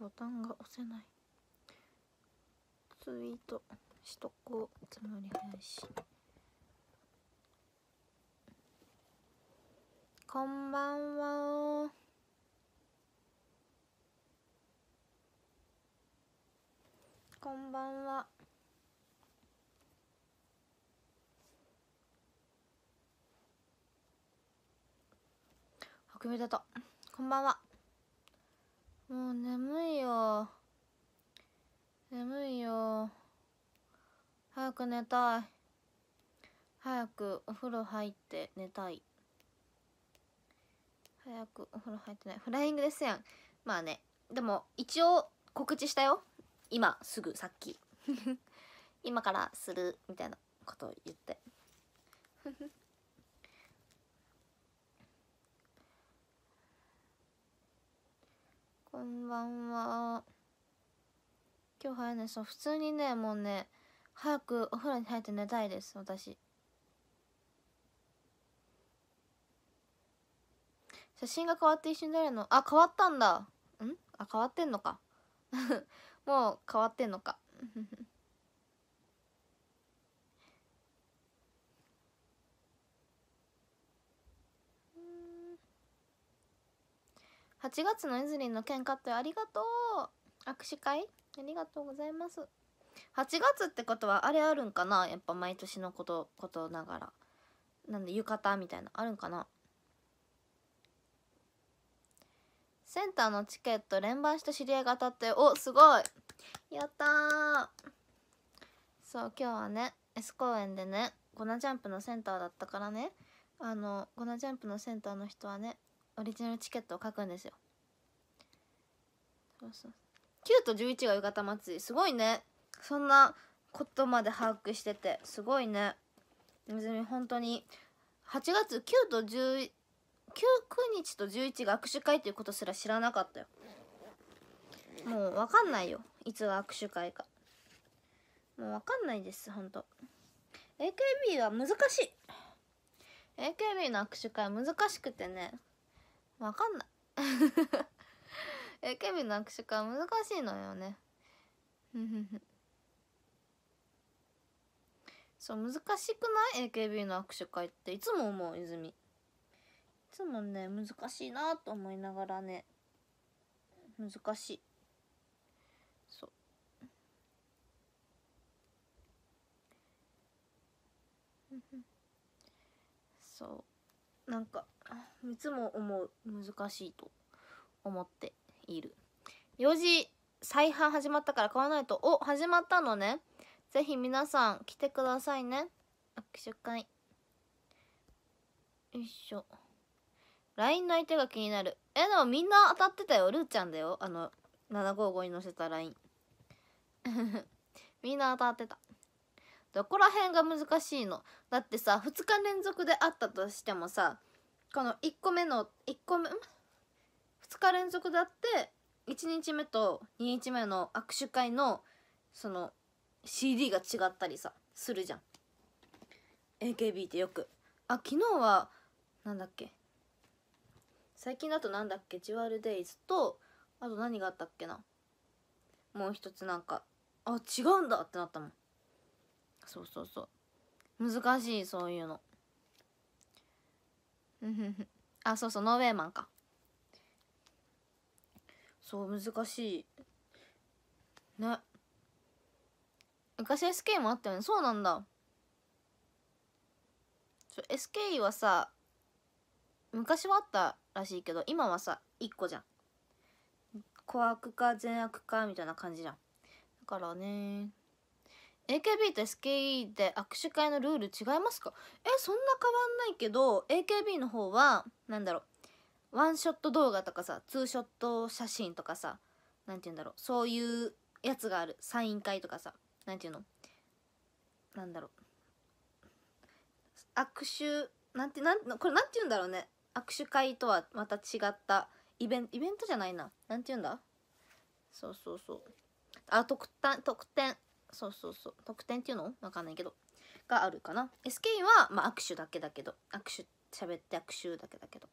ボタンが押せないツイートしとこうつもり返しこんばんはこんばんは白米だとこんばんはもう眠早く寝たい早くお風呂入って寝たい早くお風呂入ってないフライングですやんまあねでも一応告知したよ今すぐさっき 今からするみたいなことを言って こんばんは今日早寝そう普通にねもうね早くお風呂に入って寝たいです私写真が変わって一緒になるのあ変わったんだんあ変わってんのか もう変わってんのか8 月のエズリンの喧カってありがとう握手会ありがとうございます8月ってことはあれあるんかなやっぱ毎年のことことながらなんで浴衣みたいなあるんかなセンターのチケット連番した知り合いが当たっておすごいやったーそう今日はね S 公園でね粉ジャンプのセンターだったからねあの粉ジャンプのセンターの人はねオリジナルチケットを書くんですよそうそう9と11が浴衣祭りすごいねそんなことまで把握しててすごいね泉本当に8月9と109日と11が握手会ということすら知らなかったよもう分かんないよいつが握手会かもう分かんないですほんと AKB は難しい AKB の握手会難しくてね分かんない AKB の握手会難しいのよねそう難しくない AKB の握手会っていつも思う泉いつもね難しいなと思いながらね難しいそうそうなんかいつも思う難しいと思っている4時再販始まったから買わないとお始まったのねぜひ皆さん来てくださいね握手会よいしょ LINE の相手が気になるえでもみんな当たってたよルーちゃんだよあの755に載せた LINE みんな当たってたどこら辺が難しいのだってさ2日連続であったとしてもさこの1個目の1個目2日連続だって1日目と2日目の握手会のその CD が違ったりさするじゃん AKB ってよくあ昨日はなんだっけ最近だとなんだっけジュアルデイズとあと何があったっけなもう一つなんかあ違うんだってなったもんそうそうそう難しいそういうのあそうそうノーウェーマンかそう難しいね昔 SK もあったよねそうなんだ SK はさ昔はあったらしいけど今はさ1個じゃん小悪か善悪かみたいな感じじゃんだからね AKB と SKE で握手会のルール違いますかえそんな変わんないけど AKB の方は何だろうワンショット動画とかさツーショット写真とかさ何て言うんだろうそういうやつがあるサイン会とかさ何て言うのなんだろう握手なんてなんこれなんて言うんだろうね握手会とはまた違ったイベントイベントじゃないな何て言うんだそうそうそうあ特典特典そうそうそう特典っていうの分かんないけどがあるかな SK は、まあ、握手だけだけど握手喋って握手だけだけど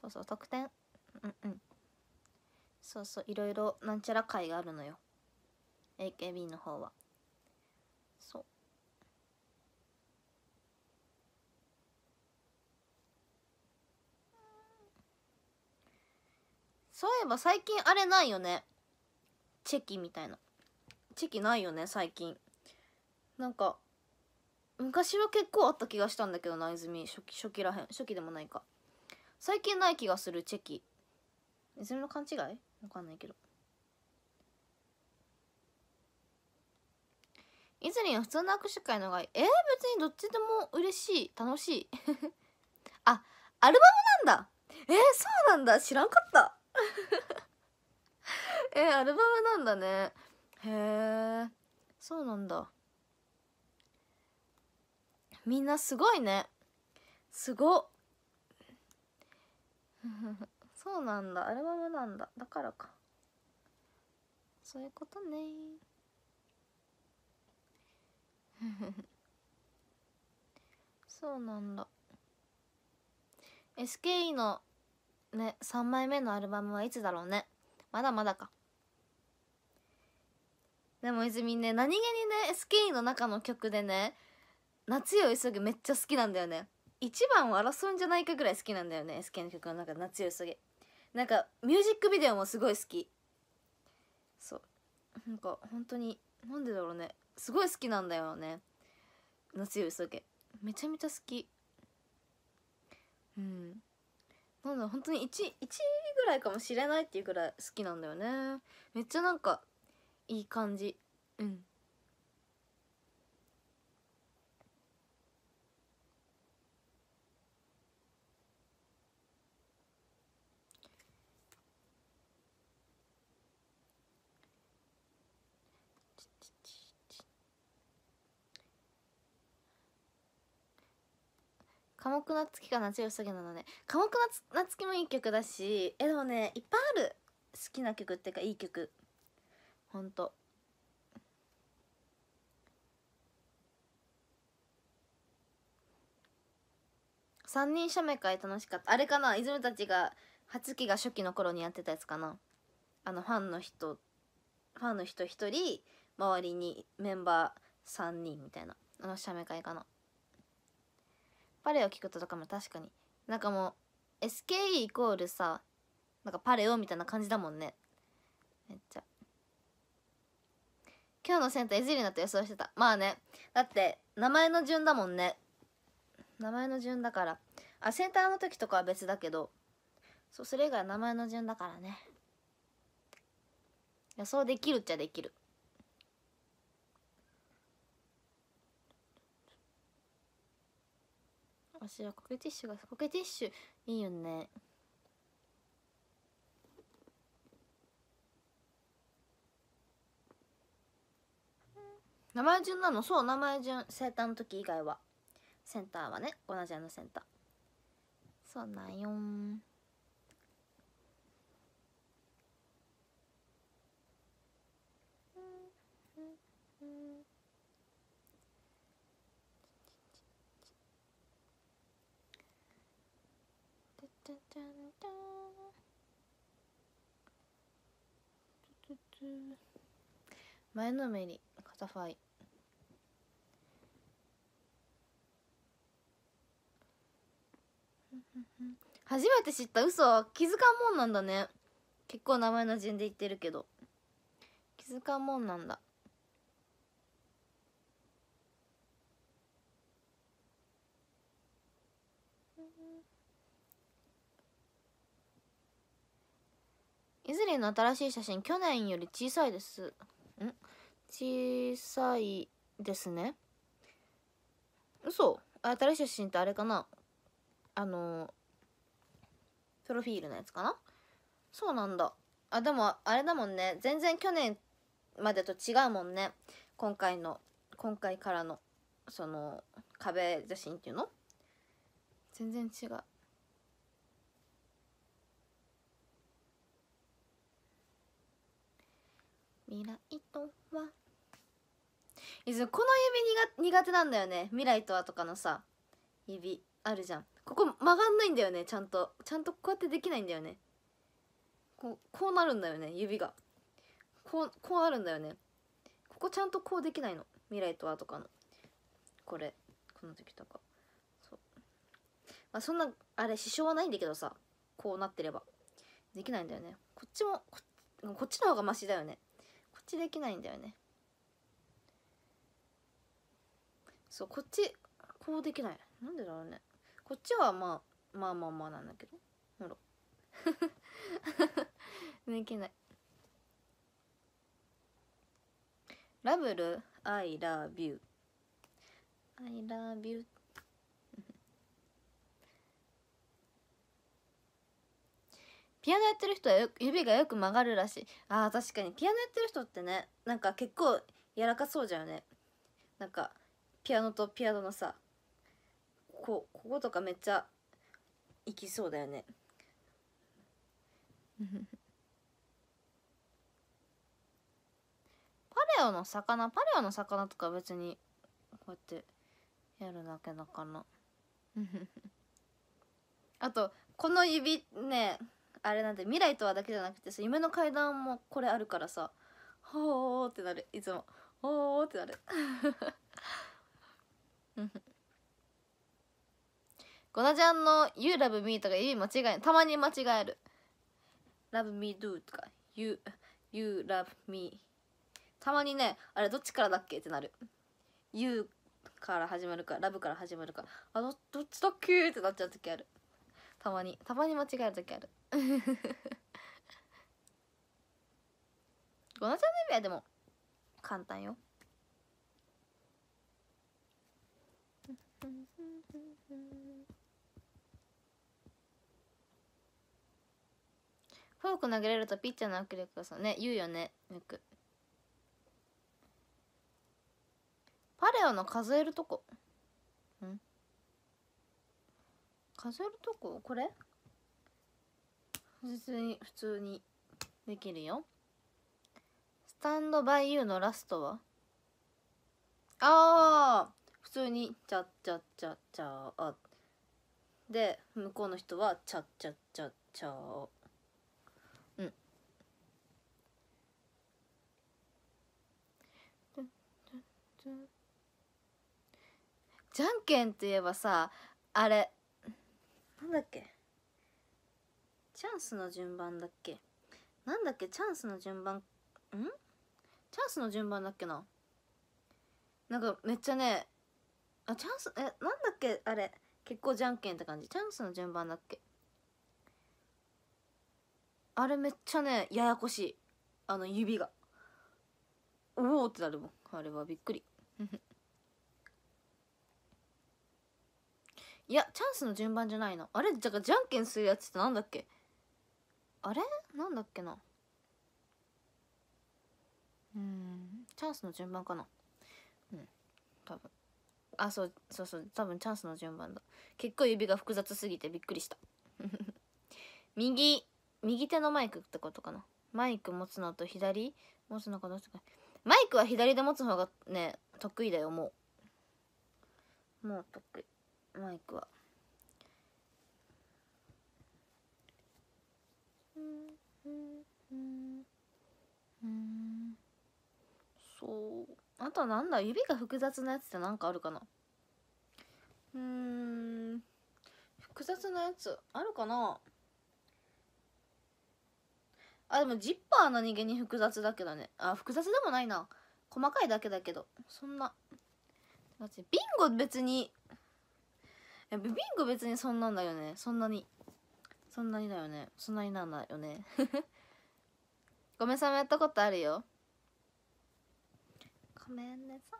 そうそう特典うんうんそうそういろいろなんちゃら会があるのよ AKB の方はそうそういえば最近あれないよねチェキみたいなチェキないよね最近なんか昔は結構あった気がしたんだけどな泉初期初期らへん初期でもないか最近ない気がするチェキ泉の勘違いわかんないけどいずれに普通の握手会の方がいいえー、別にどっちでも嬉しい楽しい あアルバムなんだえー、そうなんだ知らんかった えー、アルバムなんだねへえそうなんだみんなすごいねすご そうなんだアルバムなんだだからかそういうことね そうなんだ SKE のね3枚目のアルバムはいつだろうねまだまだかでも泉ね何気にね SKE の中の曲でね「夏よ急げ」めっちゃ好きなんだよね一番を争うんじゃないかぐらい好きなんだよね SK の曲の中で「夏よ急げ」なんかミュージックビデオもすごい好きそうなんか本当になんでだろうねすごい好きなんだよね夏よりそげめちゃめちゃ好きうんなんだ本当に 1, 1ぐらいかもしれないっていうぐらい好きなんだよねめっちゃなんかいい感じうん寡黙な月か夏よりげなのね寡黙な月もいい曲だしえでもねいっぱいある好きな曲っていうかいい曲ほんと3人写メ会楽しかったあれかな泉たちが初期が初期の頃にやってたやつかなあのファンの人ファンの人1人周りにメンバー3人みたいなあの写メ会かなパレオ聞くととかも確かになんかもう SKE イコールさなんかパレオみたいな感じだもんねめっちゃ今日のセンターエズリナと予想してたまあねだって名前の順だもんね名前の順だからあセンターの時とかは別だけどそうそれ以外は名前の順だからね予想できるっちゃできる私はコケティッシュがコケティッシュいいよね名前順なのそう名前順生誕の時以外はセンターはね同じあのセンターそうなんよんんんうんタタンタツツツ前のめりカタファイ初めて知った嘘は気づかんもんなんだね結構名前の順で言ってるけど気づかんもんなんだイズリの新しい写真去年より小さいですん小さいですね嘘新しい写真ってあれかなあのプロフィールのやつかなそうなんだあでもあれだもんね全然去年までと違うもんね今回の今回からのその壁写真っていうの全然違う未来とはこの指苦手なんだよね未来とはとかのさ指あるじゃんここ曲がんないんだよねちゃんとちゃんとこうやってできないんだよねこうこうなるんだよね指がこうこうあるんだよねここちゃんとこうできないの未来とはとかのこれこの時とかそうまあそんなあれ支障はないんだけどさこうなってればできないんだよねこっちもこっちの方がマシだよねできないんだよねそうこっちこうできないなんでだろうねこっちはまあまあまあまあなんだけどほら できないラブルアイラビューアイラビューピアノやってる人は指がよく曲がるらしいああ、確かにピアノやってる人ってねなんか結構柔らかそうじゃよねなんかピアノとピアノのさここことかめっちゃいきそうだよね パレオの魚パレオの魚とか別にこうやってやるだけだから あとこの指ねあれなんて未来とはだけじゃなくてさ夢の階段もこれあるからさほーってなるいつもほーってなる ゴナちゃんの「You love me」とか意味間違えたまに間違える「love me do」とか「You, you love me」たまにねあれどっちからだっけってなる「You」から始まるか「love」から始まるかあどどっちだっけってなっちゃう時あるたまにたまに間違える時ある ゴナちゃんの指はでも簡単よフォーク投げれるとピッチャーの握力がそうね言うよね抜くパレオの数えるとこ飾るとここれ普通に普通にできるよスタンドバイユーのラストはああ普通にチャッチャッチャッチャーで向こうの人はチャッチャッチャッチャーうんじゃんけんって言えばさあれなんだっけチャンスの順番だっけなんだっけチャンスの順番んチャンスの順番だっけななんかめっちゃねあチャンスえなんだっけあれ結構じゃんけんって感じチャンスの順番だっけあれめっちゃねややこしいあの指がおおってなるもんあれはびっくりいやチャンスの順番じゃないのあれじゃじゃんけんするやつってなんだっけあれなんだっけなうんチャンスの順番かなうん多分あそうそうそう多分チャンスの順番だ結構指が複雑すぎてびっくりした 右右手のマイクってことかなマイク持つのと左持つのかどうすかマイクは左で持つ方がね得意だよもうもう得意マイクは。そうあとはなんだ指が複雑なやつって何かあるかなうん複雑なやつあるかなあでもジッパーの逃げに複雑だけどねあ複雑でもないな細かいだけだけどそんなだってビンゴ別にやビビンゴ別にそんなんだよねそんなにそんなにだよねそんなになんだよね ごめんさまやったことあるよごめんねさ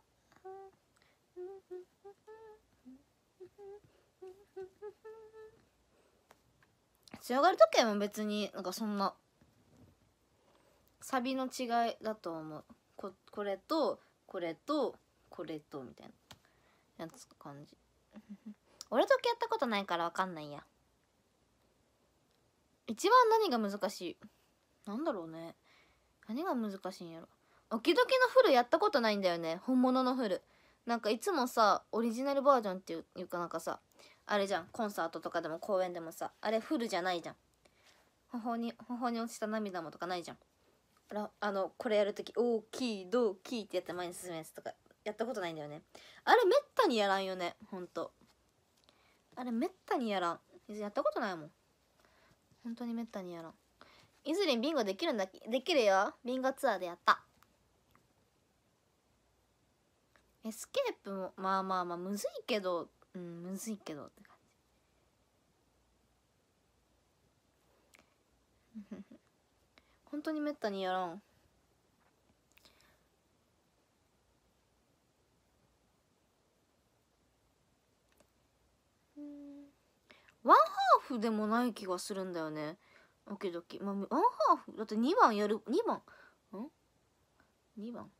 仕上がる時計も別になんかそんなサビの違いだと思うここれとこれとこれとみたいなやつ感じ俺時やったことないからわかんないや一番何が難しいなんだろうね何が難しいんやろ時きのフルやったことないんだよね本物のフルなんかいつもさオリジナルバージョンっていうかなんかさあれじゃんコンサートとかでも公演でもさあれフルじゃないじゃん頬に頬に落ちた涙もとかないじゃんらあのこれやるとき「大きいどうきい」ってやって前に進むやつとかやったことないんだよねあれめったにやらんよねほんとあれめったにやらんやったことないもん本当にめったにやらんいずれビンゴできるんだできるよビンゴツアーでやったエスケープもまあまあまあむずいけどうんむずいけどって感じ 本当にめったにやらんワンハーフでもない気がするんだよね。オキドキ。まあ、ワンハーフだって2番やる、2番。ん ?2 番。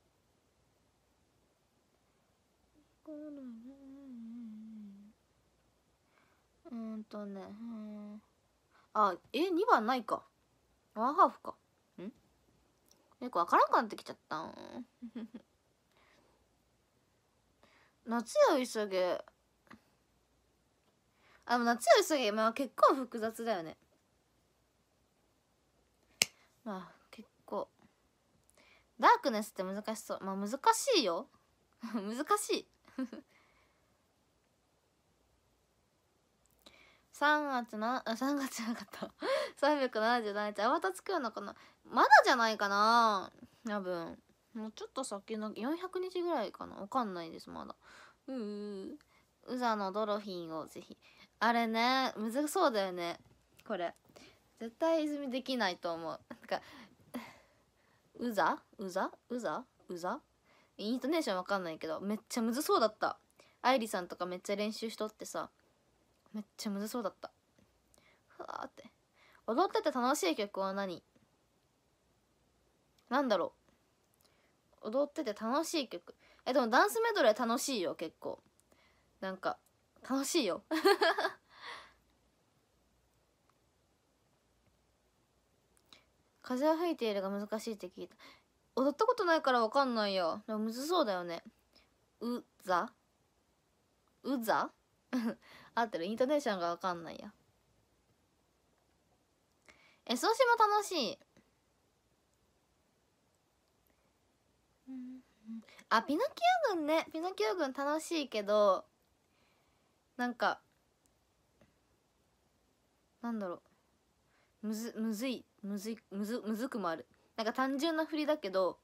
うんとね。あ、え、2番ないか。ワンハーフか。んよくわからんかなってきちゃった。夏や急げ。あの夏休みまあ、結構複雑だよねまあ結構ダークネスって難しそうまあ難しいよ 難しい3 月な3月じゃなかった377 日あまた作るのかなまだじゃないかな多分もうちょっと先の400日ぐらいかなわかんないですまだうううざのドロフィンをぜひあれねむずそうだよねこれ絶対泉できないと思うなんかうざうざうざうざイントネーションわかんないけどめっちゃむずそうだった愛梨さんとかめっちゃ練習しとってさめっちゃむずそうだったふわーって踊ってて楽しい曲は何なんだろう踊ってて楽しい曲えでもダンスメドレー楽しいよ結構なんか楽しいよ 風は吹いているが難しいって聞いた踊ったことないからわかんないよでもむずそうだよねうざうざ 合ってるイントネーションがわかんないやえそうしも楽しいあピノキオ軍ねピノキオ軍楽しいけどなんかなんだろうむずむずいむずいむずむずくもあるなんか単純な振りだけど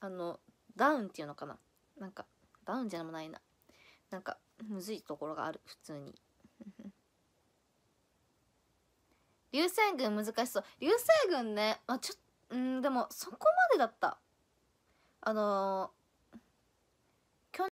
あのダウンっていうのかななんかダウンじゃないななんかむずいところがある普通に 流星群難しそう流星群ね、まあ、ちょっうんでもそこまでだったあのー